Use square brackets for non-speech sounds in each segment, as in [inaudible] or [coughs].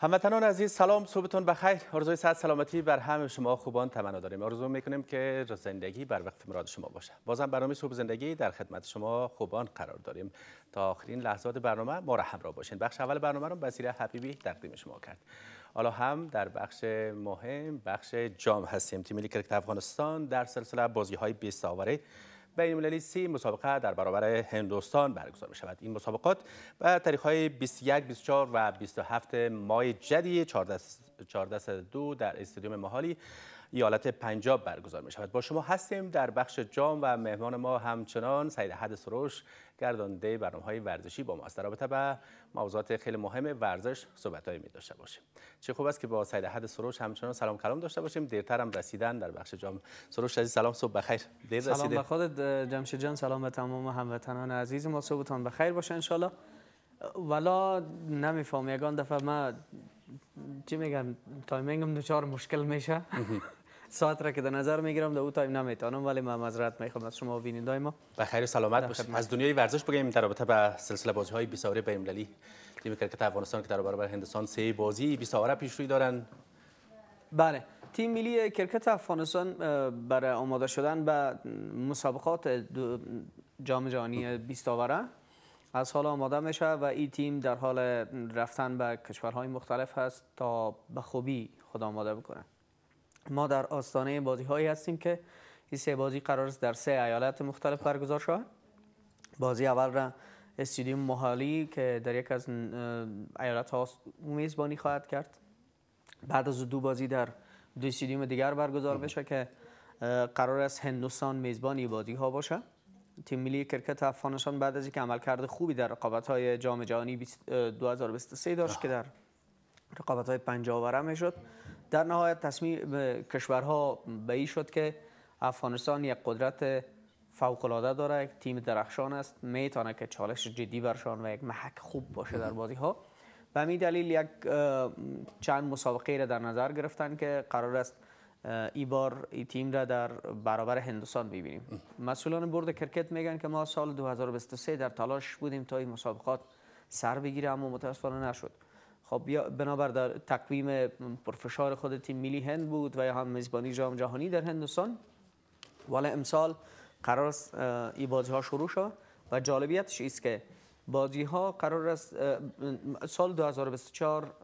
هموطنان عزیز سلام صبحتون بخیر آرزوی صحت سلامتی بر همه شما خوبان تمنا داریم آرزو میکنیم که زندگی بر وقت مراد شما باشه بازم برنامه صبح زندگی در خدمت شما خوبان قرار داریم تا آخرین لحظات برنامه ما را همراه باشین بخش اول برنامه رو بسیره حبیبی تقدیم شما کرد حالا هم در بخش مهم بخش جام هستیم تیم ملی کرکت افغانستان در سلسله بازی های بیست بین سی مسابقه در برابر هندوستان برگزار می شود این مسابقات و تاریخ های 21 24 و 27 مای جدی 14 1402 در استادیوم محالی ایالت پنجاب برگزار می شود با شما هستیم در بخش جام و مهمان ما همچنان سید حد سروش گردانده برنامه های ورزشی با ما است در رابطه به موضوعات خیلی مهم ورزش صحبت می داشته باشیم چه خوب است که با سید حد سروش همچنان سلام کلام داشته باشیم دیرتر هم رسیدن در بخش جام سروش عزیز سلام صبح بخیر دیر رسیده سلام به جمشید جان سلام به تمام هموطنان عزیز ما صبحتان بخیر باشه ان ولا نمیفهم یگان دفعه من چی میگن هم دوچار مشکل میشه ساعت را که در نظر میگیرم در او تایم نمیتونم ولی من مذرعت میخوام از شما بیننده ما بخیر خیر سلامت باشید از دنیای ورزش بگیم در رابطه به سلسله بازی های بیساره بین المللی تیم کرکت افغانستان که در برابر هندستان سه بازی بیساره پیش روی دارن بله تیم ملی کرکت افغانستان برای آماده شدن به مسابقات جام جهانی 20 از حالا آماده میشه و این تیم در حال رفتن به کشورهای مختلف هست تا به خوبی خود آماده بکنه ما در آستانه بازی هایی هستیم که این سه بازی قرار است در سه ایالت مختلف برگزار شود بازی اول را استیدیوم محالی که در یک از ایالت ها میزبانی خواهد کرد بعد از دو بازی در دو استادیوم دیگر برگزار بشه که قرار است هندوستان میزبانی بازی ها باشه تیم ملی کرکت افغانستان بعد از اینکه عملکرد خوبی در های جام جهانی 2023 داشت که در رقابت‌های پنجاوره شد. در نهایت تصمیم کشورها به این شد که افغانستان یک قدرت فوق‌العاده داره یک تیم درخشان است میتونه که چالش جدی برشان و یک محک خوب باشه در بازی ها به دلیل یک چند مسابقه را در نظر گرفتن که قرار است این بار ای تیم را در برابر هندوستان میبینیم مسئولان برد کرکت میگن که ما سال 2023 در تلاش بودیم تا این مسابقات سر بگیره اما متاسفانه نشد خب بنابر در تقویم پرفشار خود تیم ملی هند بود و یا هم میزبانی جام جهانی در هندوستان ولی امسال قرار است ای بازی ها شروع شد و جالبیتش است که بازی ها قرار است سال 2024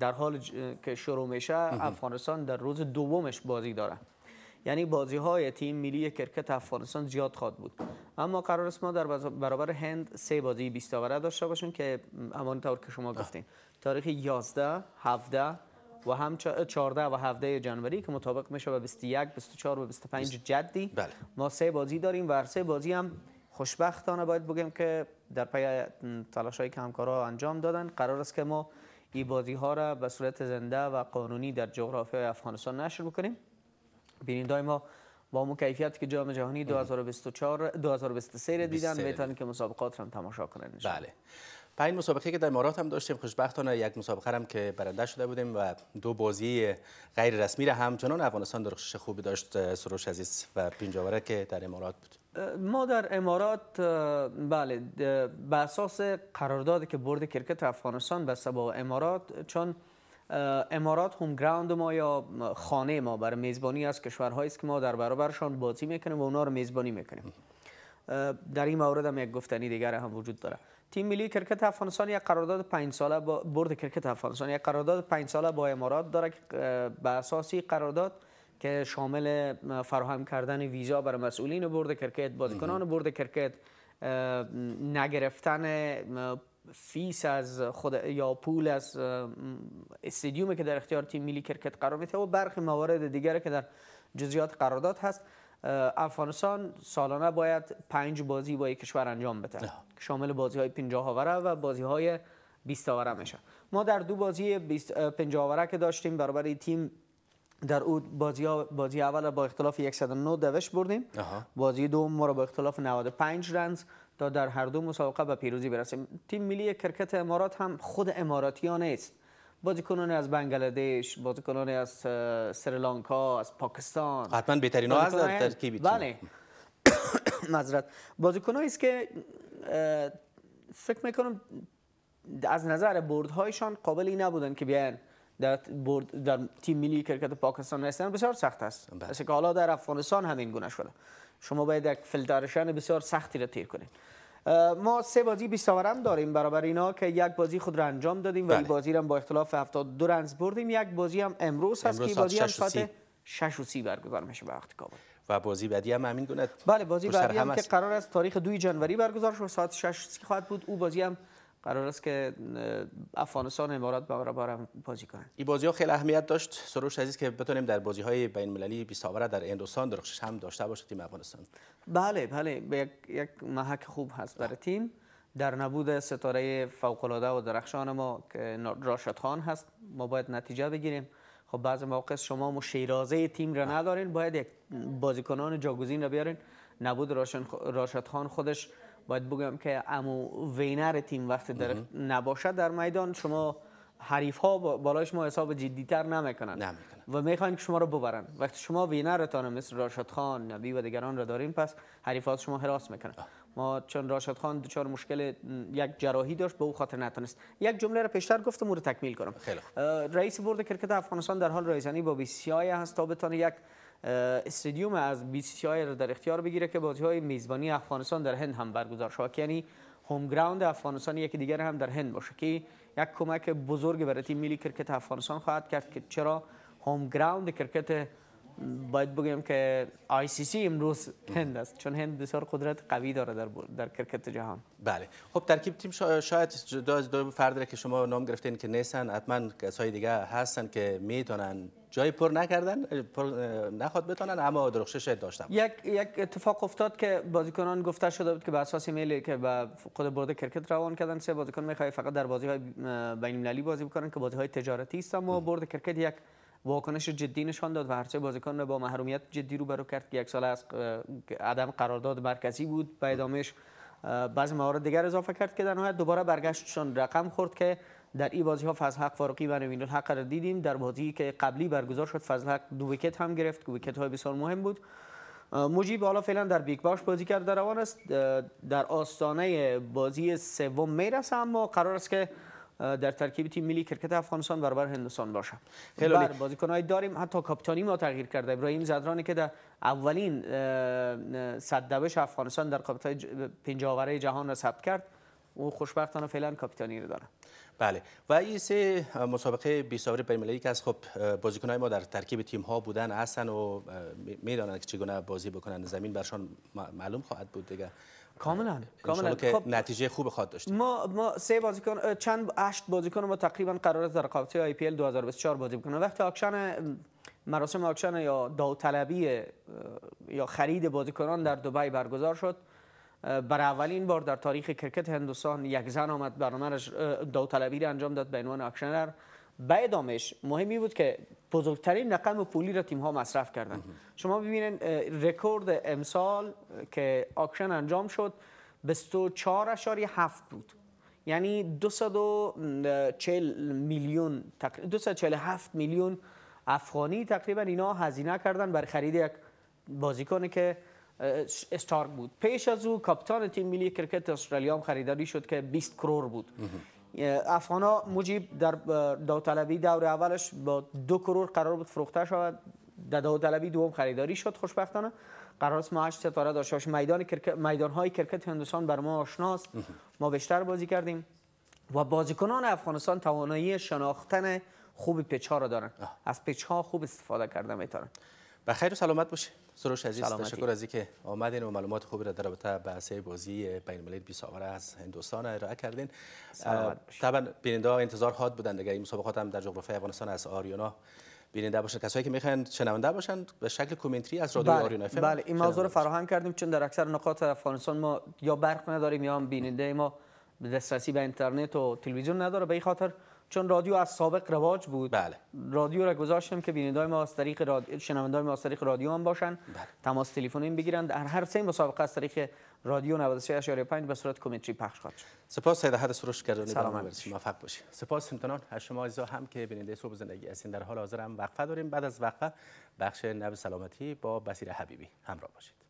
در حال ج... که شروع میشه افغانستان در روز دومش بازی داره یعنی بازی های تیم ملی کرکت افغانستان زیاد خواهد بود اما قرار است ما در برابر هند سه بازی 20 آوره داشته باشیم که همانطور طور که شما گفتین تاریخ 11 17 و هم 14 و 17 جنوری که مطابق میشه به 21 24 و 25 جدی بله. ما سه بازی داریم و سه بازی هم خوشبختانه باید بگیم که در پی های که همکارا انجام دادن قرار است که ما این بازی ها را به صورت زنده و قانونی در جغرافیای افغانستان نشر بکنیم بینندای ما با مو کیفیت که جام جهانی 2024 2023 را دیدن میتونن که مسابقات را هم تماشا کنن بله پنج مسابقه که در امارات هم داشتیم خوشبختانه یک مسابقه هم که برنده شده بودیم و دو بازی غیر رسمی را همچنان افغانستان درخشش خوبی داشت سروش عزیز و پنجاوره که در امارات بود ما در امارات بله به اساس قراردادی که برد کرکت افغانستان بسته با امارات چون امارات هوم گراوند ما یا خانه ما بر میزبانی از کشورهایی است که ما در برابرشان بازی میکنیم و اونا رو میزبانی میکنیم در این مورد هم یک گفتنی دیگر هم وجود داره تیم ملی کرکت افغانستان یک قرارداد 5 ساله با برد کرکت افغانستان یک قرارداد 5 ساله با امارات داره که به اساسی قرارداد که شامل فراهم کردن ویزا برای مسئولین برد کرکت بازیکنان برد کرکت نگرفتن فیس از خود یا پول از استادیومی که در اختیار تیم ملی کرکت قرار میده و برخی موارد دیگری که در جزئیات قرارداد هست افغانستان سالانه باید پنج بازی با یک کشور انجام بده بله. شامل بازی های 50 آوره و بازی های 20 آوره میشه ما در دو بازی 50 آوره که داشتیم برابر تیم در او بازی, بازی اول با اختلاف 109 دوش بردیم بازی دوم ما را با اختلاف 95 رنز تا در هر دو مسابقه به پیروزی برسیم تیم ملی کرکت امارات هم خود ها نیست بازیکنان از بنگلادش بازیکنان از سریلانکا از پاکستان حتما بهترین ها از بله [coughs] است که فکر میکنم از نظر بردهایشان قابلی نبودن که بیان در, در تیم ملی کرکت پاکستان هستن بسیار سخت است بس بله. که حالا در افغانستان همین گونه شده شما باید یک فلترشن بسیار سختی را تیر کنید ما سه بازی بیستاورم داریم برابر اینا که یک بازی خود را انجام دادیم و بله. این بازی را با اختلاف 72 رنز بردیم یک بازی هم امروز, امروز هست که بازی هم ساعت 6 و 30 برگزار میشه به وقت کابل و بازی بعدی هم همین گونه بله بازی بعدی هم, که قرار است تاریخ 2 جنوری برگزار شود ساعت 6 خواهد بود او بازی هم قرار است که افغانستان امارات با هم بازی کنند این بازی ها خیلی اهمیت داشت سروش عزیز که بتونیم در بازی های بین المللی بیساوره در اندوستان درخشش هم داشته باشه تیم افغانستان بله بله یک یک محک خوب هست برای تیم در نبود ستاره فوق العاده و درخشان ما که راشد خان هست ما باید نتیجه بگیریم خب بعض مواقع شما مو شیرازه تیم را ندارین باید یک بازیکنان جاگزین را بیارین نبود راشد خان خودش باید بگم که امو وینر تیم وقتی در نباشه در میدان شما حریف ها بالای ما حساب جدیتر نمیکنن و میخوان که شما رو ببرن وقتی شما وینرتان مثل راشد خان نبی و دیگران را دارین پس حریفات شما حراس میکنن ما چون راشد خان دچار مشکل یک جراحی داشت به او خاطر نتونست یک جمله را پیشتر گفتم او رو تکمیل کنم خیلی رئیس برد کرکت افغانستان در حال رایزنی با سی هست تا بتانه یک استادیوم از بی در اختیار بگیره که بازی های میزبانی افغانستان در هند هم برگزار شود یعنی هوم گراوند افغانستان یکی دیگر هم در هند باشه که یک کمک بزرگ برای تیم ملی کرکت افغانستان خواهد کرد که چرا هوم گراوند کرکت باید بگویم که آی سی سی امروز هند است چون هند بسیار قدرت قوی داره در, در کرکت جهان بله خب ترکیب تیم شاید جدا از دو فرد که شما نام گرفتین که نیستن حتما کسای دیگه هستن که میتونن جای پر نکردن پر نخواد بتونن اما درخشش داشتن یک یک اتفاق افتاد که بازیکنان گفته شده بود که به اساس میلی که به خود برد کرکت روان کردن سه بازیکن میخوای فقط در بازی های بین المللی بازی بکنن که بازی های تجارتی است اما برد کرکت یک واکنش جدی نشان داد و هرچه بازیکن را با محرومیت جدی روبرو کرد که یک سال از عدم قرارداد مرکزی بود به ادامهش بعضی موارد دیگر اضافه کرد که در نهایت دوباره برگشتشان رقم خورد که در این بازی ها فضل حق فاروقی و نوین الحق را دیدیم در بازی که قبلی برگزار شد فضل حق دو ویکت هم گرفت که ویکت های بسیار مهم بود مجیب حالا فعلا در بیگ باش بازی کرد در روان است در آستانه بازی سوم میرسه اما قرار است که در ترکیب تیم ملی کرکت افغانستان برابر هندستان باشه بر بله، داریم حتی کاپیتانی ما تغییر کرده ابراهیم زدرانی که در اولین صد دوش افغانستان در پنج پنجاوره جهان را ثبت کرد او خوشبختانه فعلا کاپیتانی رو داره بله و این سه مسابقه بیساور پرمیلی که از خب بازیکن‌های ما در ترکیب تیم ها بودن هستن و میدانند که چگونه بازی بکنند زمین برشان معلوم خواهد بود کاملا یعنی کاملا که خب نتیجه خوب خواهد داشت ما ما سه بازیکن چند هشت بازیکن ما تقریبا قرار است در رقابت آی پی ال 2024 بازی بکنن وقتی آکشن مراسم آکشن یا داوطلبی یا خرید بازیکنان در دبی برگزار شد برای اولین بار در تاریخ کرکت هندوستان یک زن آمد برنامه داوطلبی را انجام داد به عنوان آکشنر به ادامش مهمی بود که بزرگترین رقم پولی را تیم ها مصرف کردن شما ببینید رکورد امسال که آکشن انجام شد 24.7 بود یعنی 240 میلیون 247 میلیون افغانی تقریبا اینا هزینه کردن بر خرید یک بازیکن که استارک بود پیش از او کاپیتان تیم ملی کرکت استرالیا هم خریداری شد که 20 کرور بود افغان ها مجیب در داوطلبی دور اولش با دو کرور قرار بود فروخته شود در داوطلبی دوم خریداری شد خوشبختانه قرار است ما هشت ستاره باشیم. میدان کرکت میدان های کرکت هندوستان بر ما آشناست ما بیشتر بازی کردیم و بازیکنان افغانستان توانایی شناختن خوب پیچ ها را دارن از پیچ ها خوب استفاده کرده میتونن به خیر و سلامت باشی سروش عزیز سلامتی. تشکر از اینکه آمدین و معلومات خوبی را در رابطه با سه بازی بین المللی از هندوستان ارائه کردین طبعا بیننده ها انتظار حاد بودند. دیگه این مسابقات هم در جغرافیای افغانستان از آریونا بیننده باشن کسایی که میخوان شنونده باشن به شکل کومنتری از رادیو بله، آریونا بله این موضوع رو فراهم کردیم چون در اکثر نقاط افغانستان ما یا برق نداریم یا هم بیننده ما دسترسی به اینترنت و تلویزیون نداره به خاطر چون رادیو از سابق رواج بود بله. رادیو را گذاشتم که بینندای ما از طریق رادیو ما از طریق رادیو هم باشن بله. تماس این بگیرند. در هر سه مسابقه از طریق رادیو 93.5 به صورت کمیتری پخش خواهد شد سپاس سید احد سروش گردانی سلام موفق باشید سپاس همتنان از شما عزیزا هم که بیننده صبح زندگی هستین در حال حاضر هم وقفه داریم بعد از وقفه بخش نو سلامتی با بصیر حبیبی همراه باشید